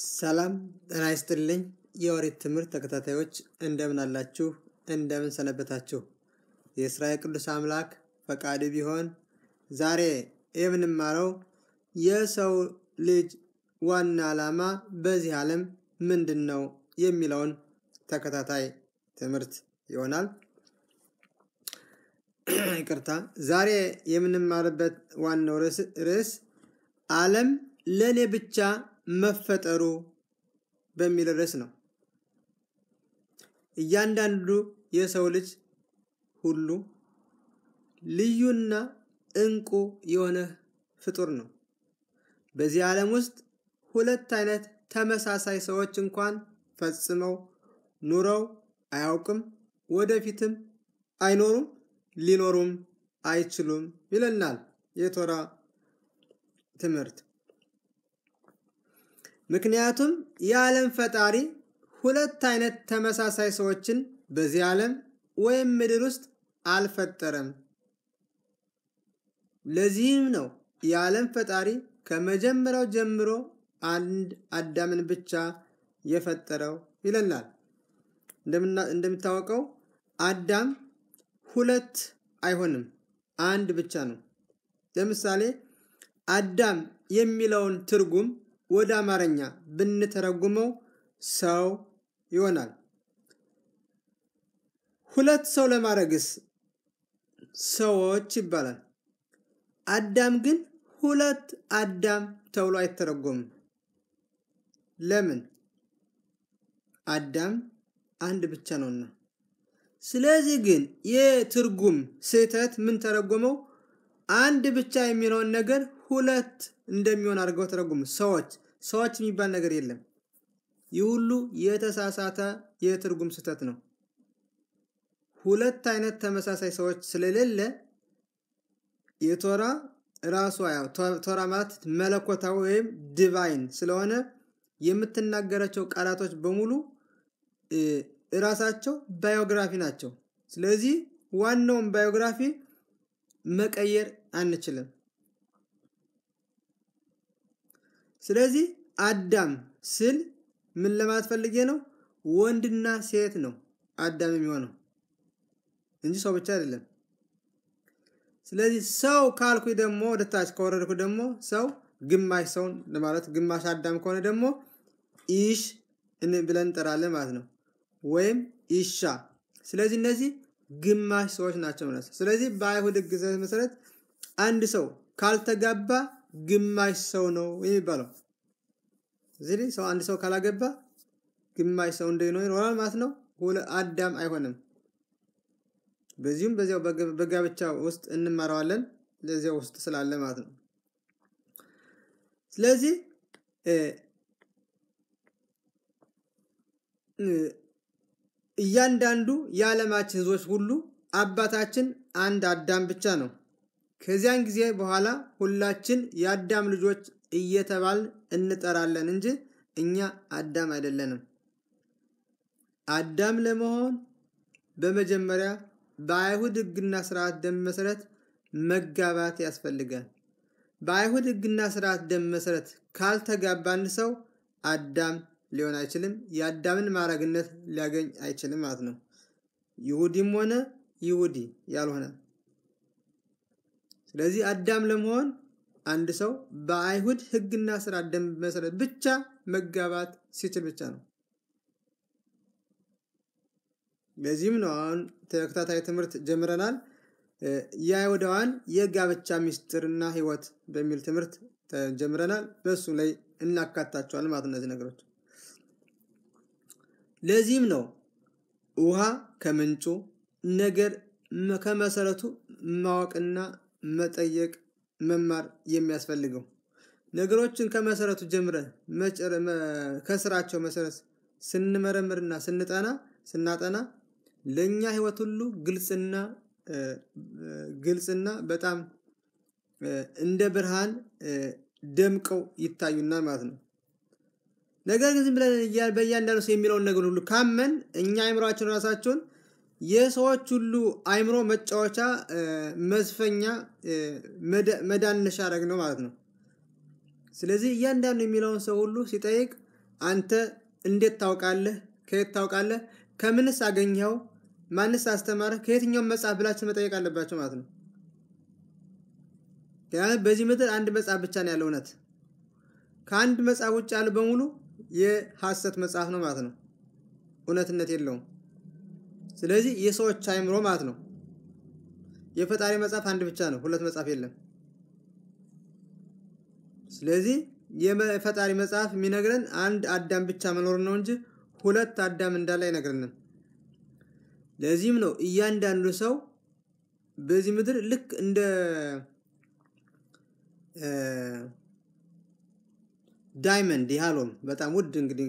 ሰላም ጤና ይስጥልኝ የኦሪት ትምህርት ተከታታዮች እንደምን አላችሁ እንደምን ሰነበታችሁ የእስራኤል ቅዱስ አምላክ ፈቃድ ቢሆን ዛሬ የምንማረው የሰው ልጅ ዋና ዓላማ በዚህ ዓለም ምንድን ነው የሚለውን ተከታታይ ትምህርት ይሆናል ይቅርታ ዛሬ የምንማርበት ዋናው ርዕስ ዓለም ለእኔ ብቻ መፈጠሩ በሚል ርዕስ ነው። እያንዳንዱ የሰው ልጅ ሁሉ ልዩና እንቁ የሆነ ፍጡር ነው። በዚህ ዓለም ውስጥ ሁለት አይነት ተመሳሳይ ሰዎች እንኳን ፈጽመው ኑረው አያውቅም፣ ወደፊትም አይኖሩም፣ ሊኖሩም አይችሉም ይለናል የቶራ ትምህርት። ምክንያቱም የዓለም ፈጣሪ ሁለት አይነት ተመሳሳይ ሰዎችን በዚህ ዓለም ወይም ምድር ውስጥ አልፈጠረም። ለዚህም ነው የዓለም ፈጣሪ ከመጀመሪያው ጀምሮ አንድ አዳምን ብቻ የፈጠረው ይለናል። እንደሚታወቀው አዳም ሁለት አይሆንም፣ አንድ ብቻ ነው። ለምሳሌ አዳም የሚለውን ትርጉም ወደ አማርኛ ብንተረጉመው ሰው ይሆናል። ሁለት ሰው ለማድረግስ ሰዎች ይባላል። አዳም ግን ሁለት አዳም ተብሎ አይተረጎምም። ለምን? አዳም አንድ ብቻ ነውና። ስለዚህ ግን የትርጉም ስህተት ምን ተረጎመው አንድ ብቻ የሚለውን ነገር ሁለት እንደሚሆን አድርገው ተረጉም። ሰዎች ሰዎች የሚባል ነገር የለም። ይህ ሁሉ የተሳሳተ የትርጉም ስህተት ነው። ሁለት አይነት ተመሳሳይ ሰዎች ስለሌለ የቶራ ራሱ ያው ቶራ ማለት መለኮታዊ ወይም ዲቫይን ስለሆነ የምትናገራቸው ቃላቶች በሙሉ እራሳቸው ባዮግራፊ ናቸው። ስለዚህ ዋናውን ባዮግራፊ መቀየር አንችልም። ስለዚህ አዳም ስል ምን ለማለት ፈልጌ ነው? ወንድና ሴት ነው አዳም የሚሆነው እንጂ ሰው ብቻ አይደለም። ስለዚህ ሰው ካልኩ ደግሞ ወደታች ከወረድኩ ደግሞ ሰው ግማሽ ሰውን ለማለት ግማሽ አዳም ከሆነ ደግሞ ኢሽ ብለን እንጠራለን ማለት ነው፣ ወይም ኢሻ። ስለዚህ እነዚህ ግማሽ ሰዎች ናቸው ማለት ነው። ስለዚህ በአይሁድ ሕግ መሰረት አንድ ሰው ካልተጋባ ግማሽ ሰው ነው የሚባለው። እዚህ ላይ ሰው አንድ ሰው ካላገባ ግማሽ ሰው እንደሆነ ይኖራል ማለት ነው። ሁለ አዳም አይሆንም። በዚሁም በዚያው በጋብቻ ውስጥ እንማረዋለን ለዚያው ውስጥ ስላለ ማለት ነው። ስለዚህ እያንዳንዱ የዓለማችን ህዝቦች ሁሉ አባታችን አንድ አዳም ብቻ ነው። ከዚያን ጊዜ በኋላ ሁላችን የአዳም ልጆች እየተባል እንጠራለን እንጂ እኛ አዳም አይደለንም። አዳም ለመሆን በመጀመሪያ በአይሁድ ሕግና ስርዓት ደም መሰረት መጋባት ያስፈልጋል። በአይሁድ ሕግና ስርዓት ደም መሰረት ካልተጋባን ሰው አዳም ሊሆን አይችልም። የአዳምን ማዕረግነት ሊያገኝ አይችልም ማለት ነው። ይሁዲም ሆነ ይሁዲ ያልሆነ ስለዚህ አዳም ለመሆን አንድ ሰው በአይሁድ ህግና ስራ ደንብ መሰረት ብቻ መጋባት ሲችል ብቻ ነው። ለዚህም ነው አሁን ተከታታይ ትምህርት ጀምረናል። የአይሁዳውያን የጋብቻ ሚስጥርና ህይወት በሚል ትምህርት ጀምረናል። በሱ ላይ እናካታቸዋል ማለት እነዚህ ነገሮች። ለዚህም ነው ውሃ ከምንጩ ነገር ከመሰረቱ ማወቅና መጠየቅ መማር የሚያስፈልገው ነገሮችን ከመሰረቱ ጀምረን ከስራቸው መሰረት ስንመረምርና ስንጠና ስናጠና ለኛ ህይወት ሁሉ ግልጽና ግልጽና በጣም እንደ ብርሃን ደምቀው ይታዩና ማለት ነው። ነገር ግን ዝም ብለን በእያንዳንዱ ሰው የሚለውን ነገር ሁሉ ካመን እኛ አይምሯችን ራሳቸውን የሰዎች ሁሉ አይምሮ መጫወቻ መዝፈኛ መዳነሻ ረግ ነው ማለት ነው። ስለዚህ እያንዳንዱ የሚለውን ሰው ሁሉ ሲጠይቅ አንተ እንዴት ታውቃለህ? ከየት ታውቃለህ? ከምንስ አገኘኸው? ማንስ አስተማረህ? ከየትኛውም መጽሐፍ ብላችሁ መጠየቅ አለባቸው ማለት ነው። በዚህ ምድር አንድ መጽሐፍ ብቻ ነው ያለው እውነት። ከአንድ መጽሐፍ ውጭ ያሉ በሙሉ የሐሰት መጽሐፍ ነው ማለት ነው። እውነትነት የለውም። ስለዚህ የሰዎች አይምሮ ማለት ነው። የፈጣሪ መጽሐፍ አንድ ብቻ ነው፣ ሁለት መጽሐፍ የለም። ስለዚህ የፈጣሪ መጽሐፍ የሚነግረን አንድ አዳም ብቻ መኖር ነው እንጂ ሁለት አዳም እንዳለ አይነግረንም። ለዚህም ነው እያንዳንዱ ሰው በዚህ ምድር ልክ እንደ ዳይመንድ ያህሎም በጣም ውድ እንግዲህ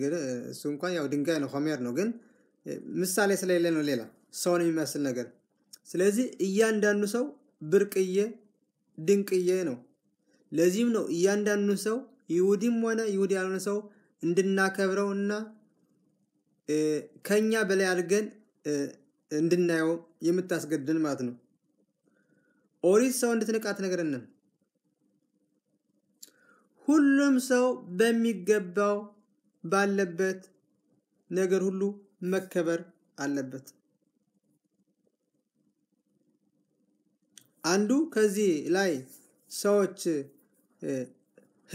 እሱ እንኳን ያው ድንጋይ ነው ሆሜር ነው ግን ምሳሌ ስለሌለ ነው ሌላ ሰውን የሚመስል ነገር። ስለዚህ እያንዳንዱ ሰው ብርቅዬ ድንቅዬ ነው። ለዚህም ነው እያንዳንዱ ሰው ይሁዲም ሆነ ይሁዲ ያልሆነ ሰው እንድናከብረው እና ከኛ በላይ አድርገን እንድናየው የምታስገድን ማለት ነው። ኦሪት ሰው እንድትንቃ ትነግረንም። ሁሉም ሰው በሚገባው ባለበት ነገር ሁሉ መከበር አለበት። አንዱ ከዚህ ላይ ሰዎች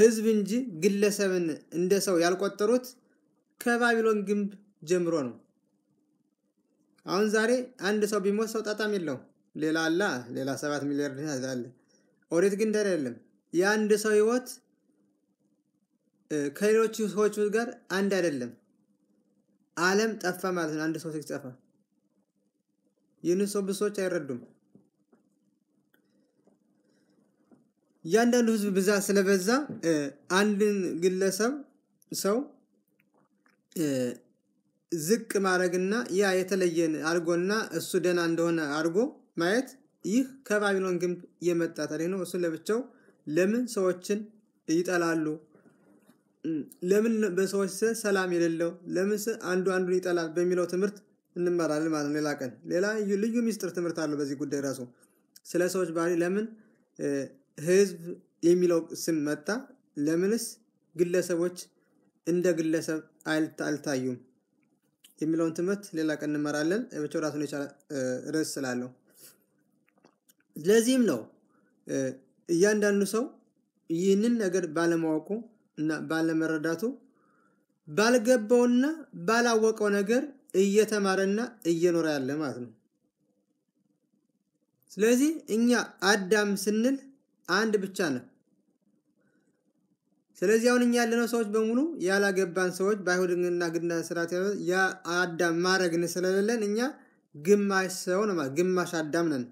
ህዝብ እንጂ ግለሰብን እንደ ሰው ያልቆጠሩት ከባቢሎን ግንብ ጀምሮ ነው። አሁን ዛሬ አንድ ሰው ቢሞት ሰው ጣጣም የለው ሌላ አለ ሌላ ሰባት ሚሊዮን አለ። ኦሪት ግን እንደዚህ አይደለም። የአንድ ሰው ህይወት ከሌሎች ሰዎች ጋር አንድ አይደለም። ዓለም ጠፋ ማለት ነው። አንድ ሰው ሲጠፋ ይህን ሰው ብዙ ሰዎች አይረዱም። እያንዳንዱ ህዝብ ብዛት ስለበዛ አንድን ግለሰብ ሰው ዝቅ ማድረግና ያ የተለየን አድርጎና እሱ ደና እንደሆነ አድርጎ ማየት ይህ ከባቢሎን ግንብ የመጣ ታሪክ ነው። እሱን ለብቻው ለምን ሰዎችን ይጠላሉ? ለምን በሰዎች ስ ሰላም የሌለው ለምን አንዱ አንዱን ይጠላል በሚለው ትምህርት እንመራለን ማለት ነው። ሌላ ቀን ሌላ ልዩ ሚስጥር ትምህርት አለው በዚህ ጉዳይ ራሱ ስለ ሰዎች ባህሪ ለምን ህዝብ የሚለው ስም መጣ? ለምንስ ግለሰቦች እንደ ግለሰብ አልታዩም የሚለውን ትምህርት ሌላ ቀን እንመራለን። ብቻው ራሱን የቻለ ርዕስ ስላለው ለዚህም ነው እያንዳንዱ ሰው ይህንን ነገር ባለማወቁ ባለመረዳቱ ባልገባውና ባላወቀው ነገር እየተማረና እየኖረ ያለ ማለት ነው። ስለዚህ እኛ አዳም ስንል አንድ ብቻ ነው። ስለዚህ አሁን እኛ ያለነው ሰዎች በሙሉ ያላገባን ሰዎች በአይሁድና ግና ስርዓት አዳም ማድረግን ስለሌለን እኛ ግማሽ ሰው ነው፣ ግማሽ አዳም ነን።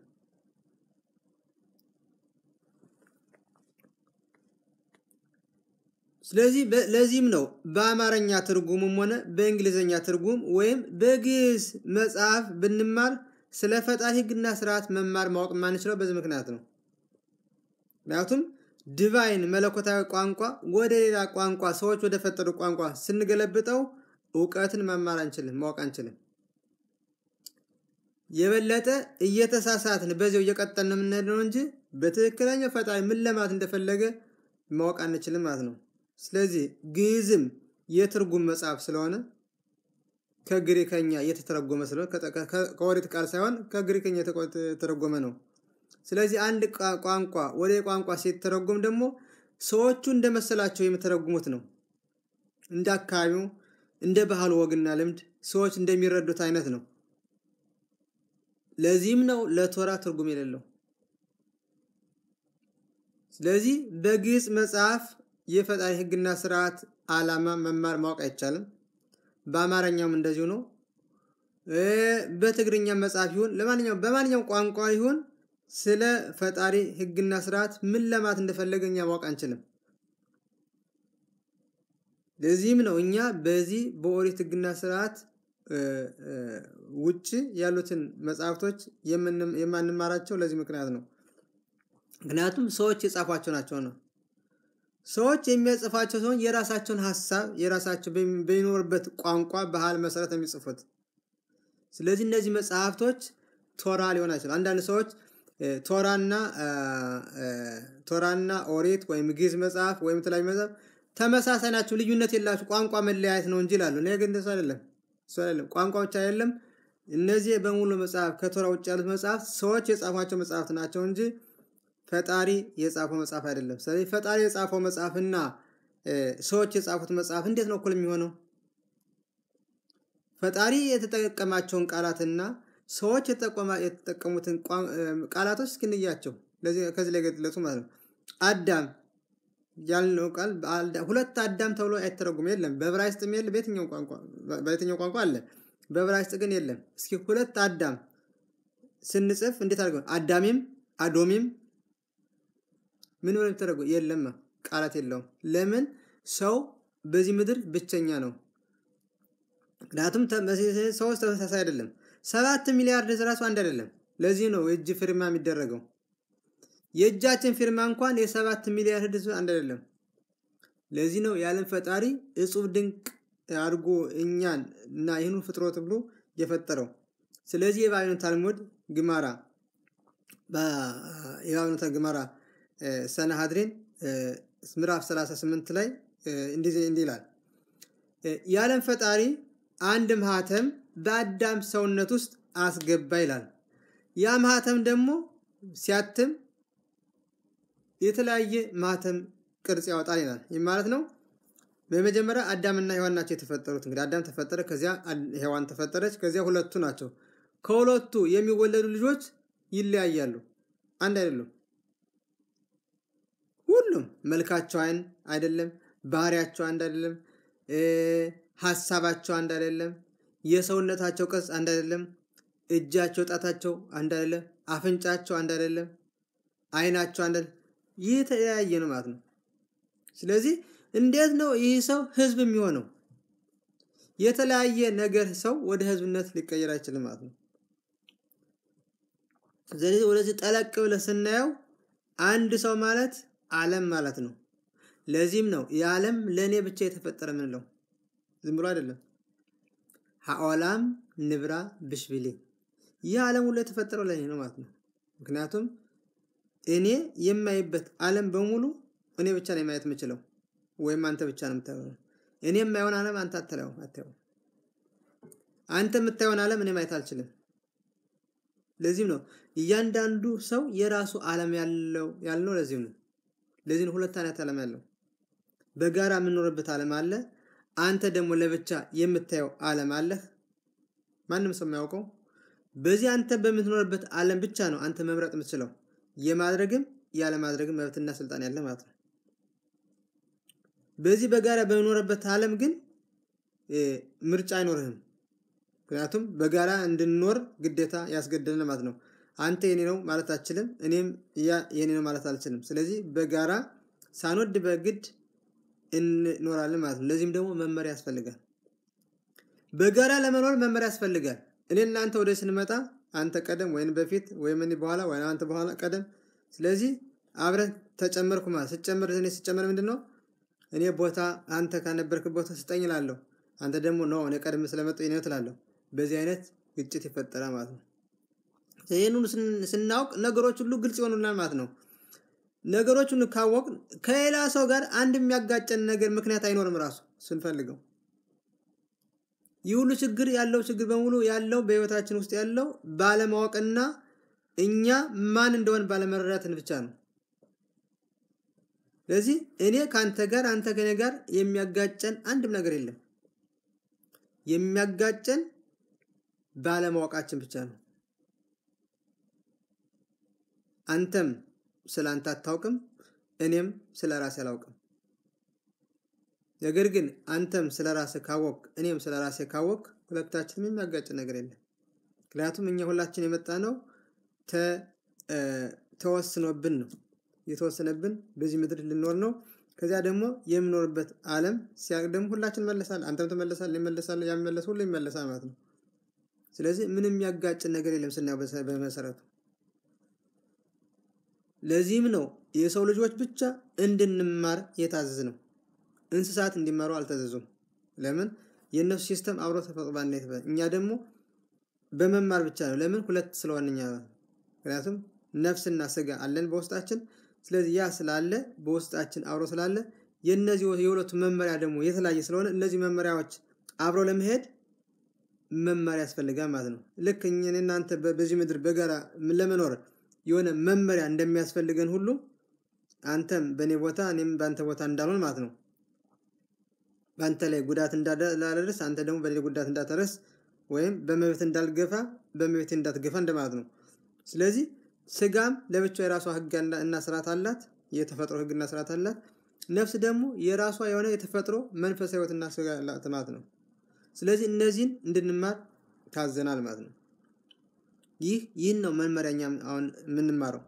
ስለዚህ ለዚህም ነው በአማርኛ ትርጉምም ሆነ በእንግሊዝኛ ትርጉም ወይም በግዕዝ መጽሐፍ ብንማር ስለ ፈጣሪ ሕግና ስርዓት መማር ማወቅ ማንችለው በዚህ ምክንያት ነው። ምክንያቱም ዲቫይን መለኮታዊ ቋንቋ ወደ ሌላ ቋንቋ ሰዎች ወደ ፈጠሩ ቋንቋ ስንገለብጠው እውቀትን መማር አንችልም፣ ማወቅ አንችልም። የበለጠ እየተሳሳትን በዚያው እየቀጠልን የምንሄድ ነው እንጂ በትክክለኛው ፈጣሪ ምን ለማለት እንደፈለገ ማወቅ አንችልም ማለት ነው። ስለዚህ ግዕዝም የትርጉም መጽሐፍ ስለሆነ ከግሪከኛ የተተረጎመ ስለሆነ ከወሬት ቃል ሳይሆን ከግሪከኛ የተተረጎመ ነው። ስለዚህ አንድ ቋንቋ ወደ ቋንቋ ሲተረጎም ደግሞ ሰዎቹ እንደመሰላቸው የሚተረጉሙት ነው። እንደ አካባቢው እንደ ባህል ወግና ልምድ ሰዎች እንደሚረዱት አይነት ነው። ለዚህም ነው ለቶራ ትርጉም የሌለው። ስለዚህ በግዕዝ መጽሐፍ የፈጣሪ ህግና ስርዓት አላማ መማር ማወቅ አይቻልም። በአማርኛውም እንደዚሁ ነው። በትግርኛ መጽሐፍ ይሁን ለማንኛውም በማንኛውም ቋንቋ ይሁን ስለ ፈጣሪ ህግና ስርዓት ምን ለማት እንደፈለገ እኛ ማወቅ አንችልም። ለዚህም ነው እኛ በዚህ በኦሪት ህግና ስርዓት ውጭ ያሉትን መጽሐፍቶች የማንማራቸው ለዚህ ምክንያት ነው። ምክንያቱም ሰዎች የጻፏቸው ናቸው ነው። ሰዎች የሚያጽፋቸው ሲሆን የራሳቸውን ሀሳብ የራሳቸው በሚኖርበት ቋንቋ ባህል መሰረት የሚጽፉት። ስለዚህ እነዚህ መጽሐፍቶች ቶራ ሊሆን አይችላል። አንዳንድ ሰዎች ቶራና ቶራና ኦሪት ወይም ግዕዝ መጽሐፍ ወይም የተለያዩ መጽሐፍ ተመሳሳይ ናቸው፣ ልዩነት የላቸው ቋንቋ መለያየት ነው እንጂ ይላሉ። እኔ ግን አይደለም እሱ አይደለም፣ ቋንቋ ብቻ አይደለም። እነዚህ በሙሉ መጽሐፍ ከቶራ ውጭ ያሉት መጽሐፍ ሰዎች የጻፏቸው መጽሐፍት ናቸው እንጂ ፈጣሪ የጻፈው መጽሐፍ አይደለም። ስለዚህ ፈጣሪ የጻፈው መጽሐፍና ሰዎች የጻፉት መጽሐፍ እንዴት ነው እኩል የሚሆነው? ፈጣሪ የተጠቀማቸውን ቃላትና ሰዎች የተጠቀሙትን ቃላቶች እስክንያቸው ከዚህ ላይ ገለጹ ማለት ነው። አዳም ያልነው ቃል ሁለት አዳም ተብሎ አይተረጉም የለም። በዕብራይስጥም የለ በየትኛው ቋንቋ አለ። በዕብራይስጥ ግን የለም። እስኪ ሁለት አዳም ስንጽፍ እንዴት አድርገው አዳሚም አዶሚም ምን ሆነ የሚተረጎ የለም ቃላት የለውም። ለምን ሰው በዚህ ምድር ብቸኛ ነው። ምክንያቱም ሰዎች ተመሳሳይ አይደለም። ሰባት ሚሊያርድ ራሱ አንድ አይደለም። ለዚህ ነው የእጅ ፊርማ የሚደረገው። የእጃችን ፊርማ እንኳን የሰባት ሚሊያርድ ህዝብ አንድ አይደለም። ለዚህ ነው የዓለም ፈጣሪ እጹብ ድንቅ አድርጎ እኛን እና ይህኑ ፍጥሮት ብሎ የፈጠረው። ስለዚህ የባቢሎን ታልሙድ ግማራ የባቢሎን ግማራ ሰናሃድሪን ምዕራፍ 38 ላይ እንዲህ ይላል የዓለም ፈጣሪ አንድ ማህተም በአዳም ሰውነት ውስጥ አስገባ ይላል። ያ ማህተም ደግሞ ሲያትም የተለያየ ማህተም ቅርጽ ያወጣል ይላል። ይህ ማለት ነው በመጀመሪያ አዳምና ሔዋን ናቸው የተፈጠሩት። እንግዲህ አዳም ተፈጠረ፣ ከዚያ ሔዋን ተፈጠረች፣ ከዚያ ሁለቱ ናቸው። ከሁለቱ የሚወለዱ ልጆች ይለያያሉ፣ አንድ አይደሉም። ሁሉም መልካቸው አንድ አይደለም፣ ባህሪያቸው አንድ አይደለም፣ ሀሳባቸው አንድ አይደለም፣ የሰውነታቸው ቅርጽ አንድ አይደለም፣ እጃቸው፣ ጣታቸው አንድ አይደለም፣ አፍንጫቸው አንድ አይደለም፣ አይናቸው አንድ የተለያየ ነው ማለት ነው። ስለዚህ እንዴት ነው ይህ ሰው ህዝብ የሚሆነው? የተለያየ ነገር ሰው ወደ ህዝብነት ሊቀየር አይችልም ማለት ነው። ስለዚህ ወደዚህ ጠለቅ ብለህ ስናየው አንድ ሰው ማለት ዓለም ማለት ነው። ለዚህም ነው የዓለም ለእኔ ብቻ የተፈጠረ ምንለው ዝም ብሎ አይደለም። ሀኦላም ንብራ ብሽብሌ ይህ ዓለም ሁሉ የተፈጠረው ለእኔ ነው ማለት ነው። ምክንያቱም እኔ የማይበት ዓለም በሙሉ እኔ ብቻ ነው የማየት የምችለው ወይም አንተ ብቻ ነው የምታየው። እኔ የማየውን ዓለም አንተ አትለው አታየው። አንተ የምታየውን ዓለም እኔ ማየት አልችልም። ለዚህም ነው እያንዳንዱ ሰው የራሱ ዓለም ያለው ያልነው ለዚህም ነው ለዚህ ሁለት አይነት ዓለም ያለው በጋራ የምንኖርበት ዓለም አለ አንተ ደግሞ ለብቻ የምታየው ዓለም አለህ ማንም ሰው የሚያውቀው በዚህ አንተ በምትኖርበት ዓለም ብቻ ነው አንተ መምረጥ የምትችለው የማድረግም ያለማድረግም መብትና ስልጣን ያለ ማለት ነው በዚህ በጋራ በምኖርበት ዓለም ግን ምርጫ አይኖርህም ምክንያቱም በጋራ እንድንኖር ግዴታ ያስገደልን ማለት ነው አንተ የኔ ነው ማለት አችልም እኔም ያ የኔ ነው ማለት አልችልም። ስለዚህ በጋራ ሳንወድ በግድ እንኖራለን ማለት ነው። ለዚህም ደግሞ መመሪያ ያስፈልጋል። በጋራ ለመኖር መመሪያ ያስፈልጋል። እኔ እናንተ ወደ ስንመጣ አንተ ቀደም ወይም በፊት ወይም እኔ በኋላ ወይ አንተ በኋላ ቀደም። ስለዚህ አብረን ተጨመርኩ ማለት ስጨምር እኔ ስጨምር ምንድን ነው እኔ ቦታ አንተ ካነበርክ ቦታ ስጠኝ እላለሁ። አንተ ደግሞ ነው እኔ ቀድም ስለመጣሁ ነው ትላለሁ። በዚህ አይነት ግጭት ይፈጠራል ማለት ነው። ይህን ስናውቅ ነገሮች ሁሉ ግልጽ ይሆኑልናል ማለት ነው። ነገሮች ሁሉ ካወቅ ከሌላ ሰው ጋር አንድ የሚያጋጨን ነገር ምክንያት አይኖርም። ራሱ ስንፈልገው ይህ ሁሉ ችግር ያለው ችግር በሙሉ ያለው በህይወታችን ውስጥ ያለው ባለማወቅና እኛ ማን እንደሆን ባለመረዳትን ብቻ ነው። ስለዚህ እኔ ከአንተ ጋር አንተ ከኔ ጋር የሚያጋጨን አንድም ነገር የለም። የሚያጋጨን ባለማወቃችን ብቻ ነው። አንተም ስለ አንተ አታውቅም፣ እኔም ስለ ራሴ አላውቅም። ነገር ግን አንተም ስለ ራሴ ካወቅ፣ እኔም ስለ ራሴ ካወቅ ሁለታችንም የሚያጋጭ ነገር የለም። ምክንያቱም እኛ ሁላችን የመጣ ነው ተወስኖብን ነው የተወሰነብን በዚህ ምድር ልኖር ነው። ከዚያ ደግሞ የምኖርበት ዓለም ሲያቅ ደግሞ ሁላችን መለሳል። አንተም ትመለሳል፣ ይመለሳል፣ ያመለሰ ሁሉ ይመለሳል ማለት ነው። ስለዚህ ምንም ያጋጭን ነገር የለም ስናየው በመሰረቱ ለዚህም ነው የሰው ልጆች ብቻ እንድንማር የታዘዝ ነው። እንስሳት እንዲመሩ አልታዘዙም። ለምን? የእነሱ ሲስተም አብሮ ተፈጥሯል። እኛ ደግሞ በመማር ብቻ ነው። ለምን? ሁለት ስለሆነኛ። ምክንያቱም ነፍስና ስጋ አለን በውስጣችን። ስለዚህ ያ ስላለ በውስጣችን አብሮ ስላለ የእነዚህ የሁለቱ መመሪያ ደግሞ የተለያየ ስለሆነ እነዚህ መመሪያዎች አብሮ ለመሄድ መማር ያስፈልጋል ማለት ነው። ልክ እናንተ በዚህ ምድር በጋራ ለመኖር የሆነ መመሪያ እንደሚያስፈልገን ሁሉ አንተም በኔ ቦታ እኔም በአንተ ቦታ እንዳልሆን ማለት ነው በአንተ ላይ ጉዳት እንዳላደርስ አንተ ደግሞ በሌ ጉዳት እንዳታደርስ ወይም በመብት እንዳልገፋ በመብት እንዳትገፋ እንደማለት ነው ስለዚህ ስጋም ለብቻ የራሷ ህግ እና ስርዓት አላት የተፈጥሮ ህግ እና ስርዓት አላት ነፍስ ደግሞ የራሷ የሆነ የተፈጥሮ መንፈሳዊ ህይወትና ስጋ አላት ማለት ነው ስለዚህ እነዚህን እንድንማር ታዘናል ማለት ነው ይህ ይህን ነው መመሪያ እኛ አሁን የምንማረው።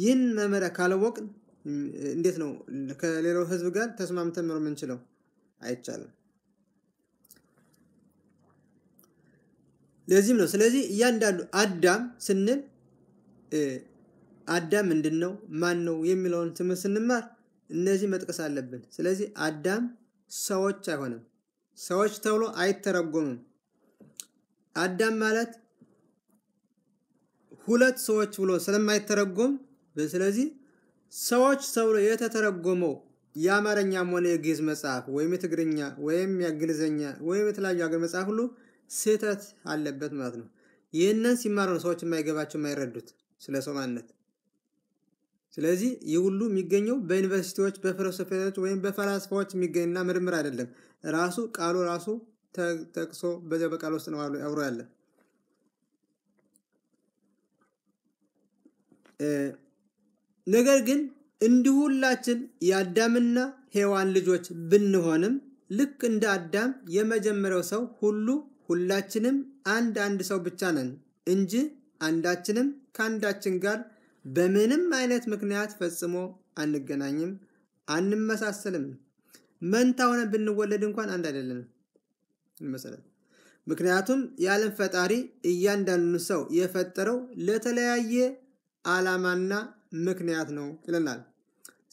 ይህን መመሪያ ካለወቅ እንዴት ነው ከሌላው ህዝብ ጋር ተስማምተን መኖር የምንችለው? አይቻልም። ለዚህም ነው ስለዚህ እያንዳንዱ አዳም ስንል አዳም ምንድን ነው ማን ነው የሚለውን ትምህርት ስንማር እነዚህ መጥቀስ አለብን። ስለዚህ አዳም ሰዎች አይሆንም፣ ሰዎች ተብሎ አይተረጎምም። አዳም ማለት ሁለት ሰዎች ብሎ ስለማይተረጎም ስለዚህ ሰዎች ተብሎ የተተረጎመው የአማርኛም ሆነ የግዕዝ መጽሐፍ ወይም የትግርኛ ወይም የእንግሊዝኛ ወይም የተለያዩ ሀገር መጽሐፍ ሁሉ ስህተት አለበት ማለት ነው። ይህንን ሲማሩ ነው ሰዎች የማይገባቸው የማይረዱት ስለ ሰው ማንነት። ስለዚህ ይህ ሁሉ የሚገኘው በዩኒቨርሲቲዎች በፊሎሶፊዎች ወይም በፈላስፋዎች የሚገኝና ምርምር አይደለም። ራሱ ቃሉ ራሱ ተጠቅሶ በዚያ በቃል ውስጥ ነው አብሮ ያለ። ነገር ግን እንዲሁላችን ሁላችን የአዳምና ሔዋን ልጆች ብንሆንም ልክ እንደ አዳም የመጀመሪያው ሰው ሁሉ ሁላችንም አንድ አንድ ሰው ብቻ ነን እንጂ አንዳችንም ከአንዳችን ጋር በምንም አይነት ምክንያት ፈጽሞ አንገናኝም፣ አንመሳሰልም። መንታ ሆነ ብንወለድ እንኳን አንድ አይደለንም መሰረት ምክንያቱም የዓለም ፈጣሪ እያንዳንዱን ሰው የፈጠረው ለተለያየ ዓላማና ምክንያት ነው ይለናል።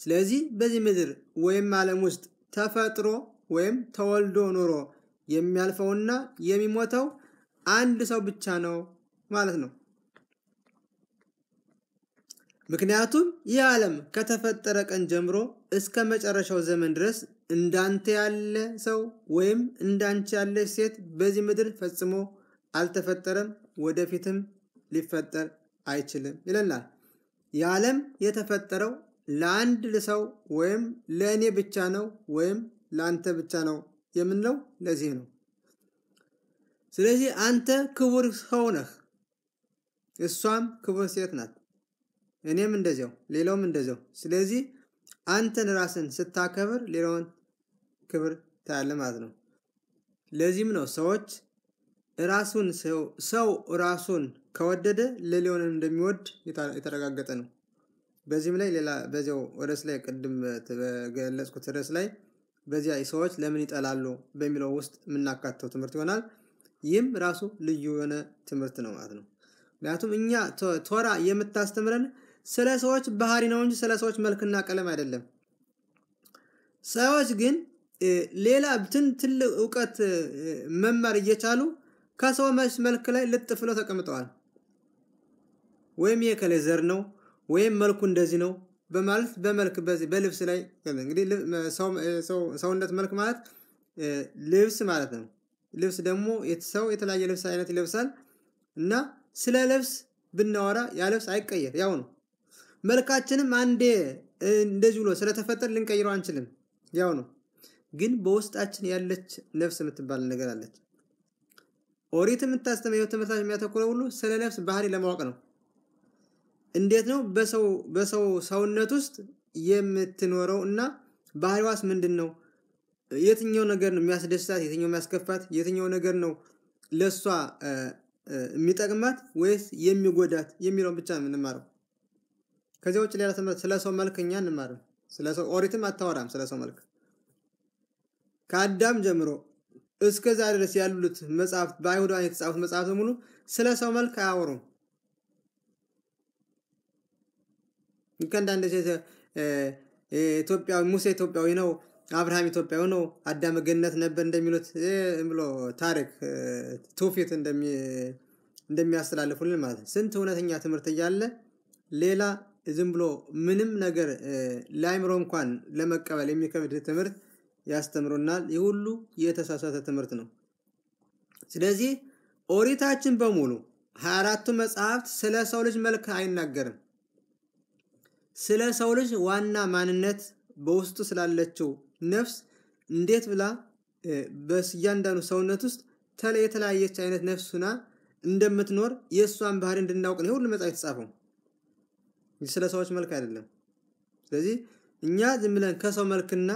ስለዚህ በዚህ ምድር ወይም ዓለም ውስጥ ተፈጥሮ ወይም ተወልዶ ኖሮ የሚያልፈውና የሚሞተው አንድ ሰው ብቻ ነው ማለት ነው። ምክንያቱም ይህ ዓለም ከተፈጠረ ቀን ጀምሮ እስከ መጨረሻው ዘመን ድረስ እንዳንተ ያለ ሰው ወይም እንዳንቺ ያለች ሴት በዚህ ምድር ፈጽሞ አልተፈጠረም፣ ወደፊትም ሊፈጠር አይችልም ይለናል። የዓለም የተፈጠረው ለአንድ ሰው ወይም ለእኔ ብቻ ነው ወይም ለአንተ ብቻ ነው የምንለው ለዚህ ነው። ስለዚህ አንተ ክቡር ሰው ነህ፣ እሷም ክቡር ሴት ናት፣ እኔም እንደዚያው፣ ሌላውም እንደዚያው። ስለዚህ አንተን ራስን ስታከብር ሌላውን ክብር ታያለ ማለት ነው። ለዚህም ነው ሰዎች ራሱን ሰው ራሱን ከወደደ ሌላውንም እንደሚወድ የተረጋገጠ ነው። በዚህም ላይ ሌላ በዚያው ርዕስ ላይ ቅድም በገለጽኩት ርዕስ ላይ በዚያ ሰዎች ለምን ይጠላሉ በሚለው ውስጥ የምናካተው ትምህርት ይሆናል። ይህም ራሱ ልዩ የሆነ ትምህርት ነው ማለት ነው። ምክንያቱም እኛ ቶራ የምታስተምረን ስለ ሰዎች ባህሪ ነው እንጂ ስለ ሰዎች መልክና ቀለም አይደለም። ሰዎች ግን ሌላ ትን ትልቅ እውቀት መማር እየቻሉ ከሰው መልክ ላይ ልጥፍ ብለው ተቀምጠዋል። ወይም የከሌ ዘር ነው ወይም መልኩ እንደዚህ ነው በማለት በመልክ በልብስ ላይ እንግዲህ ሰውነት መልክ ማለት ልብስ ማለት ነው። ልብስ ደግሞ ሰው የተለያየ ልብስ አይነት ይለብሳል እና ስለ ልብስ ብናወራ ያ ልብስ አይቀየር፣ ያው ነው። መልካችንም አንዴ እንደዚህ ብሎ ስለተፈጠር ልንቀይረው አንችልም፣ ያው ነው። ግን በውስጣችን ያለች ነፍስ የምትባል ነገር አለች። ኦሪት የምታስተምረው ትምህርታችን የሚያተኩረው ሁሉ ስለ ነፍስ ባህሪ ለማወቅ ነው። እንዴት ነው በሰው በሰው ሰውነት ውስጥ የምትኖረው እና ባህሪዋስ ምንድን ነው? የትኛው ነገር ነው የሚያስደስታት? የትኛው የሚያስከፋት? የትኛው ነገር ነው ለእሷ የሚጠቅማት ወይስ የሚጎዳት የሚለውን ብቻ ነው የምንማረው። ከዚያ ውጭ ሌላ ትምህርት ስለ ሰው መልክ እኛ እንማርም። ስለ ሰው ኦሪትም አታወራም። ስለ ሰው መልክ ከአዳም ጀምሮ እስከዛ ድረስ ያሉት መጽሐፍት በአይሁዳን የተጻፉት መጽሐፍት በሙሉ ስለ ሰው መልክ አያወሩም። ከእንዳንድ ኢትዮጵያዊ ሙሴ ኢትዮጵያዊ ነው፣ አብርሃም ኢትዮጵያዊ ነው፣ አዳመ ገነት ነበር እንደሚሉት ብሎ ታሪክ ትውፊት እንደሚያስተላልፉልን ማለት ነው። ስንት እውነተኛ ትምህርት እያለ ሌላ ዝም ብሎ ምንም ነገር ለአይምሮ እንኳን ለመቀበል የሚከብድ ትምህርት ያስተምሩናል። ይህ ሁሉ የተሳሳተ ትምህርት ነው። ስለዚህ ኦሪታችን በሙሉ 24ቱ መጽሐፍት ስለ ሰው ልጅ መልክ አይናገርም። ስለ ሰው ልጅ ዋና ማንነት በውስጡ ስላለችው ነፍስ እንዴት ብላ በእያንዳንዱ ሰውነት ውስጥ የተለያየች አይነት ነፍስ ሁና እንደምትኖር የእሷን ባህሪ እንድናውቅ ነው ሁሉ መጽሐፍ የተጻፈው ስለ ሰዎች መልክ አይደለም። ስለዚህ እኛ ዝም ብለን ከሰው መልክና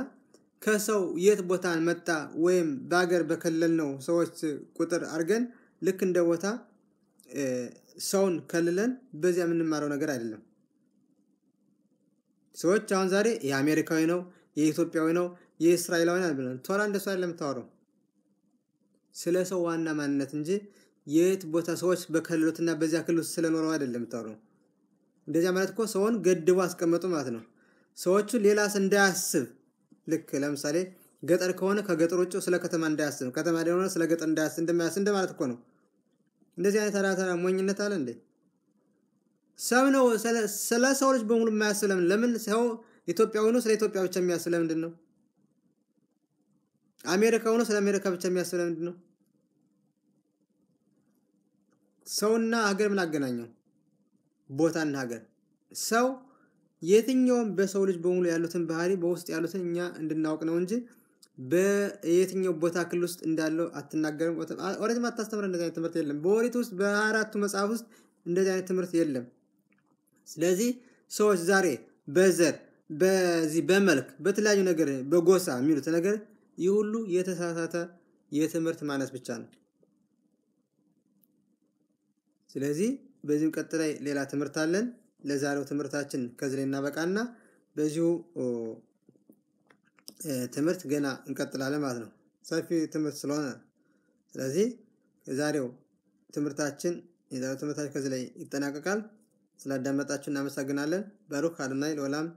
ከሰው የት ቦታን መጣ ወይም በሀገር በከለል ነው ሰዎች ቁጥር አድርገን ልክ እንደ ቦታ ሰውን ከልለን በዚያ የምንማረው ነገር አይደለም። ሰዎች አሁን ዛሬ የአሜሪካዊ ነው፣ የኢትዮጵያዊ ነው፣ የእስራኤላዊ ነው ብለን ቶላ እንደ ሰው ለምታወረው ስለ ሰው ዋና ማንነት እንጂ የት ቦታ ሰዎች በከለሉትና በዚያ ክልል ውስጥ ስለኖረው አይደለም የምታወራው። እንደዚያ ማለት እኮ ሰውን ገድቦ አስቀመጡ ማለት ነው። ሰዎቹ ሌላስ እንዳያስብ ልክ ለምሳሌ ገጠር ከሆነ ከገጠር ውጭ ስለ ከተማ እንዳያስብ፣ ከተማ ሆነ ስለ ገጠር እንዳያስብ እንደማያስብ እንደማለት እኮ ነው። እንደዚህ አይነት ተራ ሞኝነት አለ እንዴ? ሰብ ነው ስለ ሰው ልጅ በሙሉ የማያስብ ለምን? ለምን ሰው ኢትዮጵያ ሆኖ ስለ ኢትዮጵያ ብቻ የሚያስብ ለምንድን ነው? አሜሪካ ሆኖ ስለ አሜሪካ ብቻ የሚያስብ ለምንድን ነው? ሰውና ሀገር ምን አገናኘው? ቦታና ሀገር ሰው የትኛውም በሰው ልጅ በሙሉ ያሉትን ባህሪ በውስጥ ያሉትን እኛ እንድናውቅ ነው እንጂ በየትኛው ቦታ ክልል ውስጥ እንዳለው አትናገርም። ኦሪትም አታስተምረ እንደዚህ አይነት ትምህርት የለም። በኦሪት ውስጥ በአራቱ መጽሐፍ ውስጥ እንደዚህ አይነት ትምህርት የለም። ስለዚህ ሰዎች ዛሬ በዘር በዚህ በመልክ በተለያዩ ነገር በጎሳ የሚሉት ነገር ይህ ሁሉ የተሳሳተ የትምህርት ማነስ ብቻ ነው። ስለዚህ በዚህም ቀጥ ላይ ሌላ ትምህርት አለን። ለዛሬው ትምህርታችን ከዚህ ላይ እናበቃና በዚሁ ትምህርት ገና እንቀጥላለን ማለት ነው። ሰፊ ትምህርት ስለሆነ ስለዚህ የዛሬው ትምህርታችን የዛሬው ትምህርታችን ከዚህ ላይ ይጠናቀቃል። ስላዳመጣችሁ እናመሰግናለን። በሩክ አዶናይ ለወላም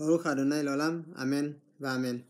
በሩክ አዶናይ ለወላም አሜን በአሜን